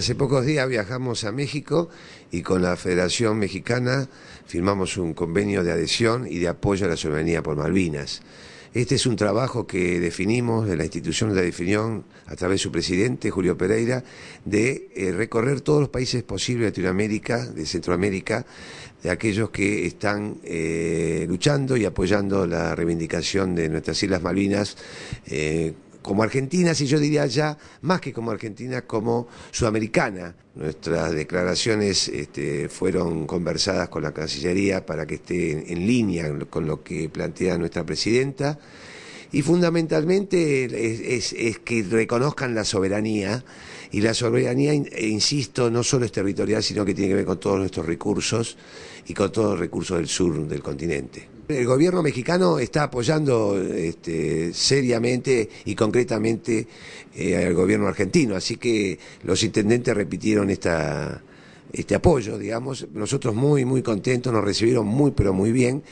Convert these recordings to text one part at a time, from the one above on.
Hace pocos días viajamos a México y con la Federación Mexicana firmamos un convenio de adhesión y de apoyo a la soberanía por Malvinas. Este es un trabajo que definimos, de la institución la definió a través de su presidente, Julio Pereira, de eh, recorrer todos los países posibles de Latinoamérica, de Centroamérica, de aquellos que están eh, luchando y apoyando la reivindicación de nuestras Islas Malvinas. Eh, como argentina, si yo diría ya, más que como argentina, como sudamericana. Nuestras declaraciones este, fueron conversadas con la Cancillería para que esté en, línea con lo que plantea nuestra presidenta y fundamentalmente es, es, que reconozcan la soberanía y la soberanía, e insisto, no solo es territorial, sino que tiene que ver con todos nuestros recursos y con todos los recursos del sur del continente. El gobierno mexicano está apoyando este, seriamente y concretamente eh, al gobierno argentino, así que los intendentes repitieron esta, este apoyo, digamos. Nosotros muy, muy contentos, nos recibieron muy, pero muy bien.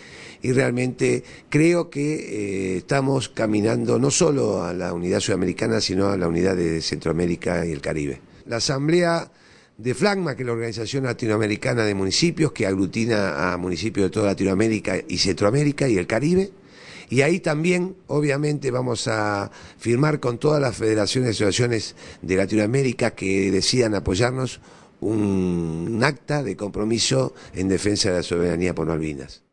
Y realmente creo que eh, estamos caminando no solo a la unidad sudamericana, sino a la unidad de Centroamérica y el Caribe. La Asamblea de FLAGMA, que es la Organización Latinoamericana de Municipios, que aglutina a municipios de toda Latinoamérica y Centroamérica y el Caribe. Y ahí también, obviamente, vamos a firmar con todas las federaciones y asociaciones de Latinoamérica que decidan apoyarnos un, acta de compromiso en defensa de la soberanía por Malvinas.